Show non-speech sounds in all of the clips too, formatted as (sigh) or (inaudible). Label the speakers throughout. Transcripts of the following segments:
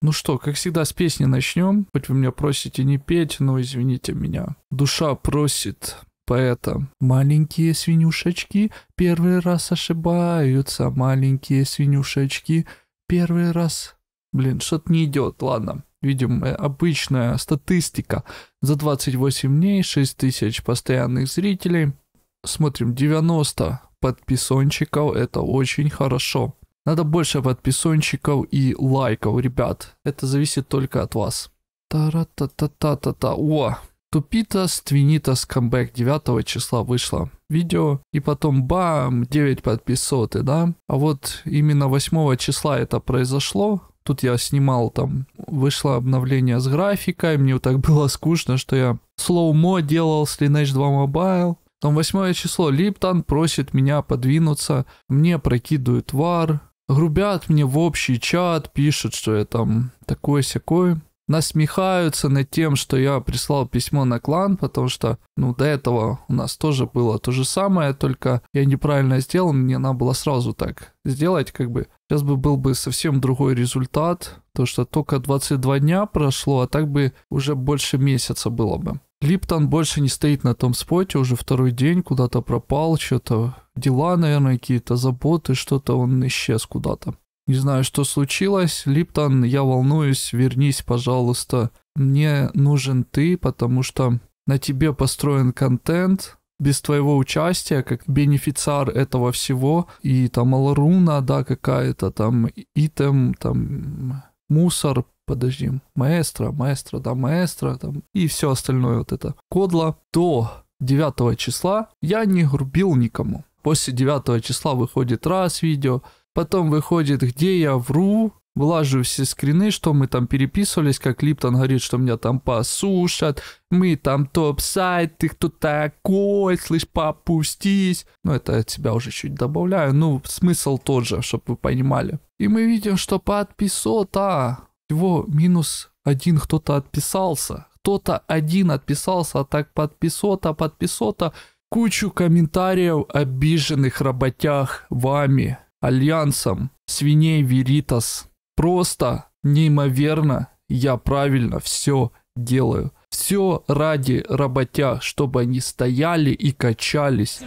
Speaker 1: Ну что, как всегда, с песни начнем. Хоть вы меня просите не петь, но извините меня. Душа просит поэта. Маленькие свинюшечки первый раз ошибаются. Маленькие свинюшечки первый раз... Блин, что-то не идет, ладно. Видим, обычная статистика. За 28 дней 6 тысяч постоянных зрителей. Смотрим, 90 подписончиков, это очень хорошо. Надо больше подписончиков и лайков, ребят. Это зависит только от вас. Та-ра-та-та-та-та-та. О, Тупита с Твинитас камбэк 9 числа вышло видео, и потом бам, 9 подписоты, да? А вот именно 8 числа это произошло, тут я снимал там, вышло обновление с графикой, мне так (laughs) было скучно, что я слоумо делал с Lineage 2 Mobile, там 8 число, Липтон просит меня подвинуться, мне прокидывают вар, грубят мне в общий чат, пишут, что я там такой-сякой. Насмехаются над тем, что я прислал письмо на клан, потому что, ну, до этого у нас тоже было то же самое, только я неправильно сделал, мне надо было сразу так сделать, как бы. Сейчас бы был бы совсем другой результат, то что только 22 дня прошло, а так бы уже больше месяца было бы. Липтон больше не стоит на том споте, уже второй день куда-то пропал, что-то дела, наверное, какие-то заботы, что-то он исчез куда-то. Не знаю, что случилось. Липтон, я волнуюсь, вернись, пожалуйста. Мне нужен ты, потому что на тебе построен контент, без твоего участия, как бенефициар этого всего, и там Аларуна, да, какая-то там, Итем, там, мусор, подожди, маэстро, маэстро, да, маэстро, там, и все остальное вот это. Кодла до 9 числа я не грубил никому. После 9 числа выходит раз видео, потом выходит, где я вру, влажу все скрины, что мы там переписывались, как Липтон говорит, что меня там посушат, мы там топ-сайт, ты кто такой, слышь, попустись. Ну, это я тебя уже чуть добавляю, ну, смысл тот же, чтобы вы понимали. И мы видим, что подписота всего минус один кто-то отписался. Кто-то один отписался, а так подписота, подписота. Кучу комментариев обиженных работях вами, альянсом, свиней Веритас. Просто неимоверно я правильно все делаю. Все ради работя, чтобы они стояли и качались.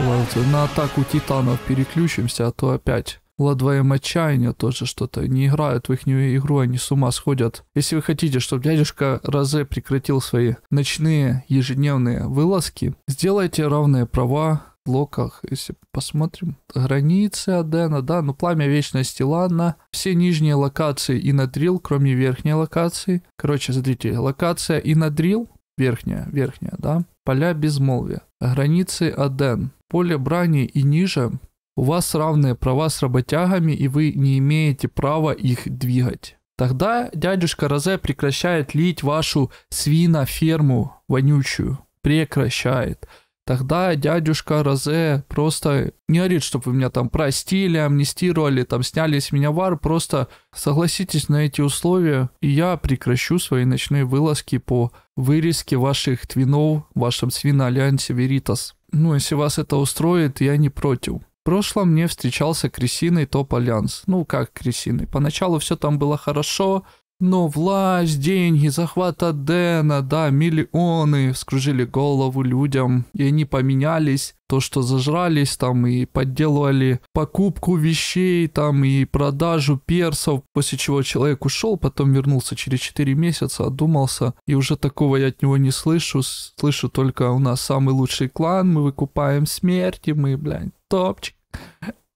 Speaker 1: Вот, на атаку титанов переключимся, а то опять владвоем отчаяния тоже что-то не играют в их игру, они с ума сходят. Если вы хотите, чтобы дядюшка Розе прекратил свои ночные ежедневные вылазки, сделайте равные права в локах, если посмотрим, границы Адена, да, ну пламя вечности, ладно, все нижние локации и надрил, кроме верхней локации, короче, смотрите, локация и надрил, верхняя, верхняя, да, поля безмолвия, границы Аден, поле брани и ниже у вас равные права с работягами, и вы не имеете права их двигать. Тогда дядюшка Розе прекращает лить вашу свиноферму вонючую. Прекращает. Тогда дядюшка Розе просто не орит, чтобы вы меня там простили, амнистировали, там сняли с меня вар, просто согласитесь на эти условия, и я прекращу свои ночные вылазки по вырезке ваших твинов в вашем свиноальянсе Веритас. Ну, если вас это устроит, я не против прошлом мне встречался крысиный топ-альянс. Ну, как крысиный. Поначалу все там было хорошо, но власть, деньги, захват Адена, да, миллионы вскружили голову людям, и они поменялись, то, что зажрались там и подделывали покупку вещей там и продажу персов, после чего человек ушел, потом вернулся через 4 месяца, одумался, и уже такого я от него не слышу, слышу только у нас самый лучший клан, мы выкупаем смерти, мы, блядь, топчик.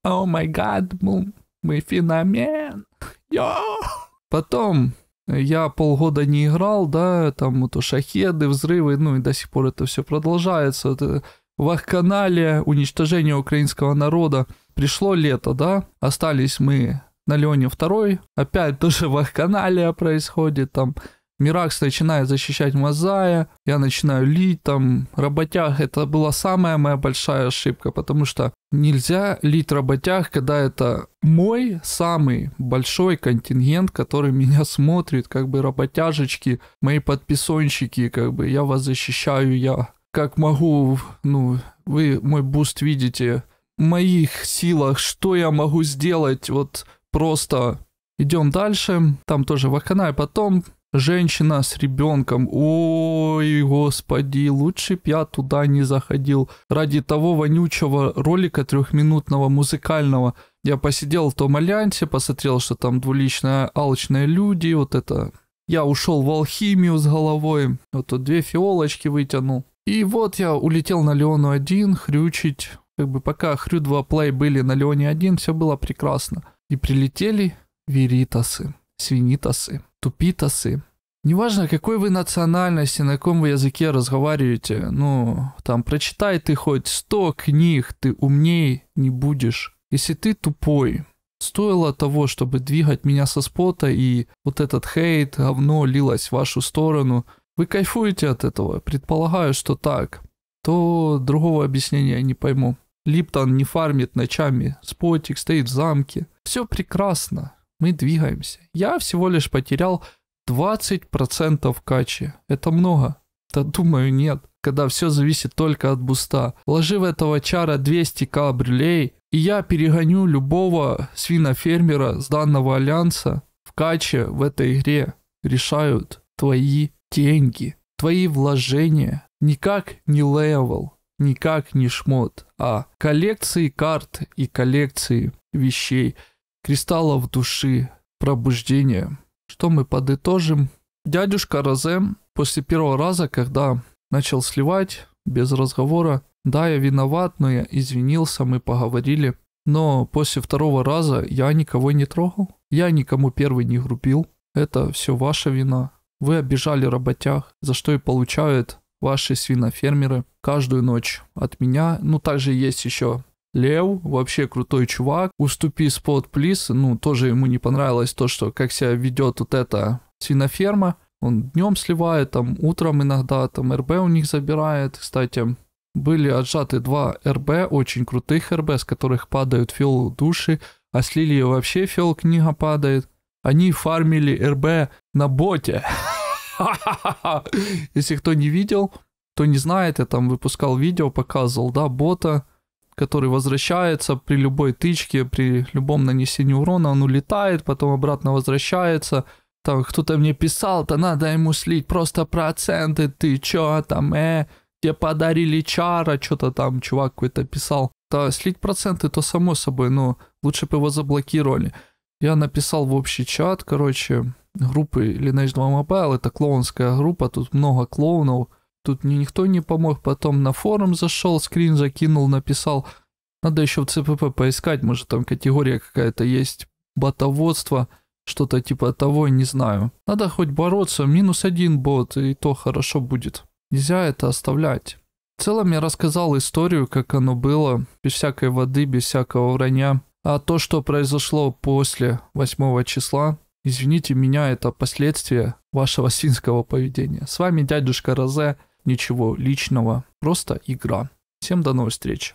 Speaker 1: О май гад, мы феномен. Йо! Потом э, я полгода не играл, да, там вот шахеды, взрывы, ну и до сих пор это все продолжается. Это в их канале уничтожение украинского народа. Пришло лето, да, остались мы на Леоне второй. Опять тоже в их канале происходит там Миракс начинает защищать Мазая, я начинаю лить там работяг. Это была самая моя большая ошибка, потому что нельзя лить работяг, когда это мой самый большой контингент, который меня смотрит, как бы работяжечки, мои подписонщики, как бы я вас защищаю, я как могу, ну, вы мой буст видите, в моих силах, что я могу сделать, вот просто идем дальше, там тоже ваканай, потом Женщина с ребенком. Ой, господи, лучше б я туда не заходил. Ради того вонючего ролика трехминутного музыкального. Я посидел в том альянсе, посмотрел, что там двуличные алчные люди, вот это. Я ушел в алхимию с головой, вот тут две фиолочки вытянул. И вот я улетел на Леону 1 хрючить. Как бы пока Хрю 2 плей были на Леоне 1, все было прекрасно. И прилетели веритасы, свинитасы тупитасы. Неважно, какой вы национальности, на каком вы языке разговариваете, ну, там, прочитай ты хоть сто книг, ты умней не будешь. Если ты тупой, стоило того, чтобы двигать меня со спота, и вот этот хейт, говно лилось в вашу сторону, вы кайфуете от этого, предполагаю, что так, то другого объяснения я не пойму. Липтон не фармит ночами, спотик стоит в замке. Все прекрасно, мы двигаемся. Я всего лишь потерял 20% качи. Это много. Да думаю, нет. Когда все зависит только от буста. Ложи в этого чара 200к брюлей, и я перегоню любого свинофермера с данного альянса в каче в этой игре. Решают твои деньги, твои вложения. Никак не левел, никак не шмот, а коллекции карт и коллекции вещей кристаллов души, пробуждения. Что мы подытожим? Дядюшка Розе после первого раза, когда начал сливать, без разговора, да, я виноват, но я извинился, мы поговорили. Но после второго раза я никого не трогал. Я никому первый не грубил. Это все ваша вина. Вы обижали работяг, за что и получают ваши свинофермеры каждую ночь от меня. Ну, также есть еще Лев, вообще крутой чувак, уступи спот, плиз. Ну, тоже ему не понравилось то, что как себя ведет вот эта свиноферма. Он днем сливает, там утром иногда, там РБ у них забирает. Кстати, были отжаты два РБ, очень крутых РБ, с которых падают фил души, а с Лилии вообще фил книга падает. Они фармили РБ на боте. (laughs) Если кто не видел, то не знает, я там выпускал видео, показывал, да, бота, который возвращается при любой тычке, при любом нанесении урона, он улетает, потом обратно возвращается. Там кто-то мне писал, то надо ему слить просто проценты, ты чё там, э, тебе подарили чара, что-то там чувак какой-то писал. то слить проценты, то само собой, но лучше бы его заблокировали. Я написал в общий чат, короче, группы Lineage 2 Mobile, это клоунская группа, тут много клоунов, Тут мне никто не помог, потом на форум зашел, скрин закинул, написал. Надо еще в ЦПП поискать, может там категория какая-то есть, ботоводство, что-то типа того, не знаю. Надо хоть бороться, минус один бот, и то хорошо будет. Нельзя это оставлять. В целом я рассказал историю, как оно было, без всякой воды, без всякого вранья. А то, что произошло после 8 числа, извините меня, это последствия вашего (laughs) свинского поведения. С вами дядюшка Розе ничего личного, просто игра. Всем до новых встреч.